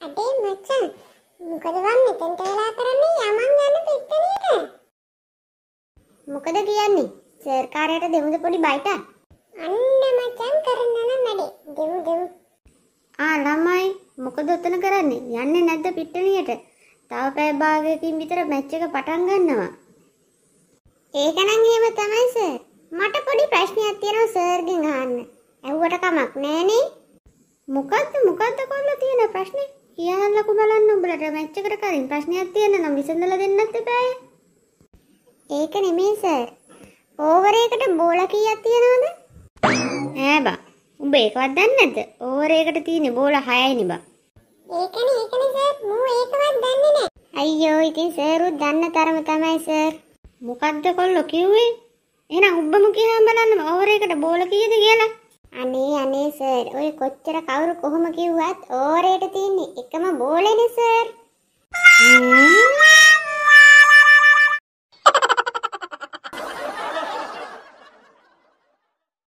අඩේ මචං මොකද වම් මෙතෙන්ට වෙලා කරන්නේ යමන් යන පිට්ටනියට මොකද කියන්නේ සර් කාර්යයට දෙමුද පොඩි බයිට අන්න මචං කරන්න නම් වැඩේ දෙමු දෙමු ආ ළමයි මොකද ඔතන කරන්නේ යන්නේ නැද්ද පිට්ටනියට තව පැය භාගයකින් විතර මැච් එක පටන් ගන්නවා ඒකනම් එහෙම තමයි සර් මට පොඩි ප්‍රශ්නයක් තියෙනවා සර්ගෙන් අහන්න ඇහුවට කමක් නෑනේ මොකද්ද මොකද්ද කොල්ල තියෙන ප්‍රශ්නේ කියලා ලකු බලන්න උඹලට මැච් එකට කලින් ප්‍රශ්නයක් තියෙන නම් විසඳලා දෙන්නත් එපායි. ඒක නෙමෙයි සර්. ඕවර් එකට බෝල කීයක් තියනවද? ඈ බා. උඹ ඒකවත් දන්නේ නැද්ද? ඕවර් එකට තියෙන බෝල 6යිනේ බා. ඒකනේ ඒකනේ සර්. මූ ඒකවත් දන්නේ නැහැ. අයියෝ ඉතින් සර් උත් දන්න තරම තමයි සර්. මොකද්ද කොල්ලෝ කිව්වේ? එහෙනම් උඹම කියහම බලන්න ඕවර් එකට බෝල කීයද කියලා. අනේ අනේ සර් ඔය කොච්චර කවුරු කොහොම කිව්වත් ඕරේට තියෙන්නේ එකම බෝලේනේ සර්